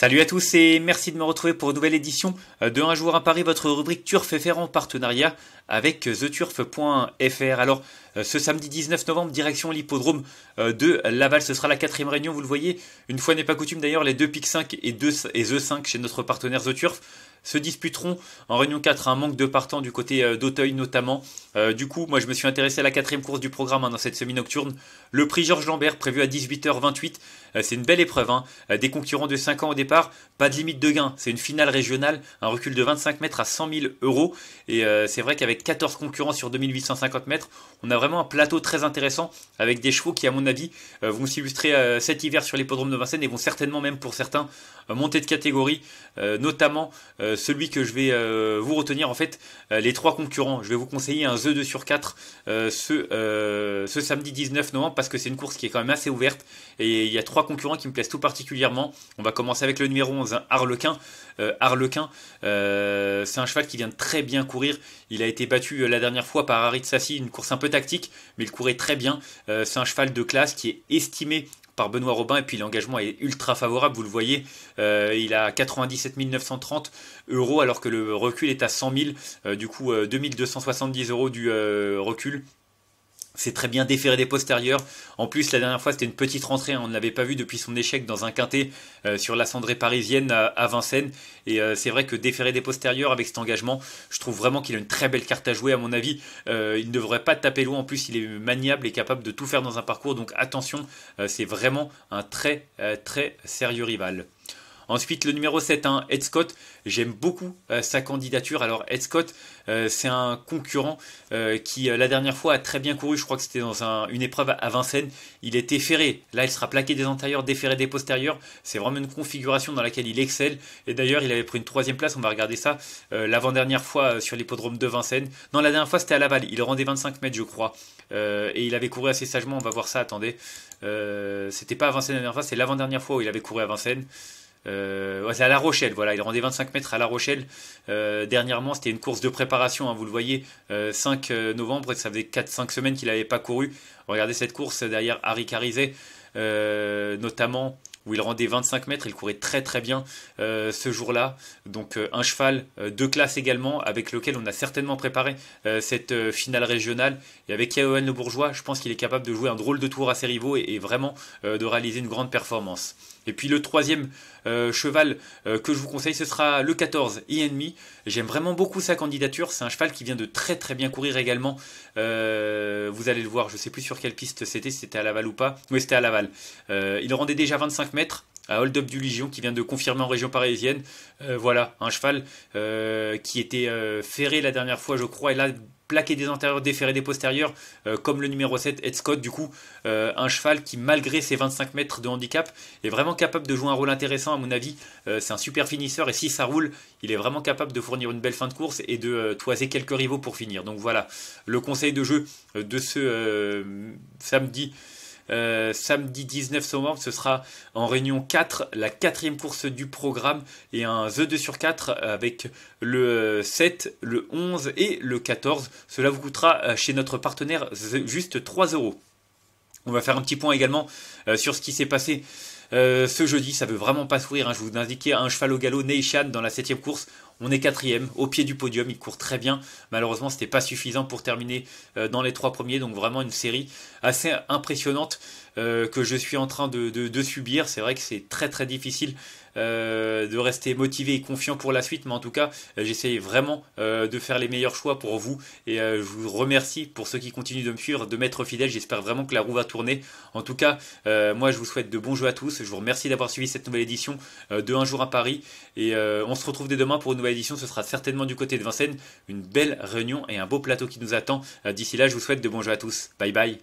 Salut à tous et merci de me retrouver pour une nouvelle édition euh, de Un jour à Paris, votre rubrique Turf FR en partenariat avec euh, theturf.fr. Alors, euh, ce samedi 19 novembre, direction l'hippodrome de Laval, ce sera la quatrième réunion, vous le voyez. Une fois n'est pas coutume d'ailleurs, les deux PIC 5 et, 2, et The 5 chez notre partenaire TheTurf se disputeront en Réunion 4. Un manque de partant du côté euh, d'Auteuil notamment. Euh, du coup, moi je me suis intéressé à la quatrième course du programme hein, dans cette semi-nocturne. Le prix Georges Lambert prévu à 18h28. Euh, c'est une belle épreuve. Hein. Des concurrents de 5 ans au départ, pas de limite de gain. C'est une finale régionale, un recul de 25 mètres à 100 000 euros. Et c'est vrai qu'avec 14 concurrents sur 2850 mètres, on a vraiment un plateau très intéressant avec des chevaux qui, à mon avis, vont s'illustrer cet hiver sur l'hippodrome de Vincennes et vont certainement même pour certains monter de catégorie, notamment euh, celui que je vais euh, vous retenir en fait euh, les trois concurrents. Je vais vous conseiller un The 2 sur 4 ce, ce samedi 19 novembre parce que c'est une course qui est quand même assez ouverte et il y a trois concurrents qui me plaisent tout particulièrement. On va commencer avec le numéro 11, Harlequin. c'est un cheval qui vient de très bien courir. Il a été battu la dernière fois par Harit Sassi, une course un peu tactique, mais il courait très bien. c'est un cheval de classe qui est estimé par Benoît Robin. Et puis l'engagement est ultra favorable, vous le voyez. Euh, il a 97 930 euros alors que le recul est à 100 000. Euh, du coup, 2270 euh, euros du recul. C'est très bien déféré des postérieurs. En plus, la dernière fois, c'était une petite rentrée. Hein. On ne l'avait pas vu depuis son échec dans un quintet euh, sur la cendrée parisienne à, Vincennes. Et euh, c'est vrai que déféré des postérieurs avec cet engagement, je trouve vraiment qu'il a une très belle carte à jouer. À mon avis, euh, il ne devrait pas taper loin. En plus, il est maniable et capable de tout faire dans un parcours. Donc attention, c'est vraiment un très, très sérieux rival. Ensuite, le numéro 7, hein, Ed Scott. J'aime beaucoup euh, sa candidature. Alors, Ed Scott, euh, c'est un concurrent euh, qui, la dernière fois, a très bien couru. Je crois que c'était dans une épreuve à Vincennes. Il était ferré. Là, il sera plaqué des antérieurs, déferré des postérieurs. C'est vraiment une configuration dans laquelle il excelle. Et d'ailleurs, il avait pris une troisième place. On va regarder ça l'avant-dernière fois sur l'hippodrome de Vincennes. Non, la dernière fois, c'était à Laval. Il rendait 25 mètres, je crois. et il avait couru assez sagement. On va voir ça. Attendez. c'était pas à Vincennes la dernière fois, c'est l'avant-dernière fois où il avait couru à Vincennes. Euh, c'est à La Rochelle, voilà, il rendait 25 mètres à La Rochelle. Euh, dernièrement, c'était une course de préparation, hein, vous le voyez, 5 euh, novembre, ça faisait 4-5 semaines qu'il n'avait pas couru. Regardez cette course derrière Harry Carizet, notamment où il rendait 25 mètres, il courait très très bien euh, ce jour-là. Donc euh, un cheval euh, de classe également, avec lequel on a certainement préparé cette finale régionale. Et avec Yaohan Le Bourgeois, je pense qu'il est capable de jouer un drôle de tour à ses rivaux et, vraiment de réaliser une grande performance. Et puis le troisième cheval que je vous conseille, ce sera le 14 demi. J'aime vraiment beaucoup sa candidature. C'est un cheval qui vient de très très bien courir également. vous allez le voir, je ne sais plus sur quelle piste c'était, si c'était à Laval ou pas. Oui, c'était à Laval. il rendait déjà 25 mètres à Hold Up du Ligion qui vient de confirmer en région parisienne. Euh, voilà, un cheval euh, qui était euh, ferré la dernière fois, je crois, et là plaqué des antérieurs, déferré des postérieurs, comme le numéro 7, Ed Scott, du coup, un cheval qui, malgré ses 25 mètres de handicap, est vraiment capable de jouer un rôle intéressant, à mon avis. c'est un super finisseur, et si ça roule, il est vraiment capable de fournir une belle fin de course et de toiser quelques rivaux pour finir. Donc voilà, le conseil de jeu de ce samedi euh, samedi 19 novembre, ce sera en réunion 4, la quatrième course du programme et un The 2 sur 4 avec le 7, le 11 et le 14. Cela vous coûtera euh, chez notre partenaire juste 3 euros. On va faire un petit point également euh, sur ce qui s'est passé ce jeudi, ça veut vraiment pas sourire. Hein. Je vous indiquais un cheval au galop Neishan dans la septième course. On est quatrième, au pied du podium, il court très bien. Malheureusement, ce n'était pas suffisant pour terminer euh, dans les trois premiers, donc vraiment une série assez impressionnante euh, que je suis en train de, subir. C'est vrai que c'est très très difficile euh, de rester motivé et confiant pour la suite, mais en tout cas, j'essaye j'essaie vraiment de faire les meilleurs choix pour vous et je vous remercie pour ceux qui continuent de me suivre, de m'être fidèles. J'espère vraiment que la roue va tourner. En tout cas, moi, je vous souhaite de bons jeux à tous. Je vous remercie d'avoir suivi cette nouvelle édition de Un jour à Paris et on se retrouve dès demain pour une nouvelle édition, ce sera certainement du côté de Vincennes. Une belle réunion et un beau plateau qui nous attend. Euh, d'ici là, je vous souhaite de bons jeux à tous. Bye bye.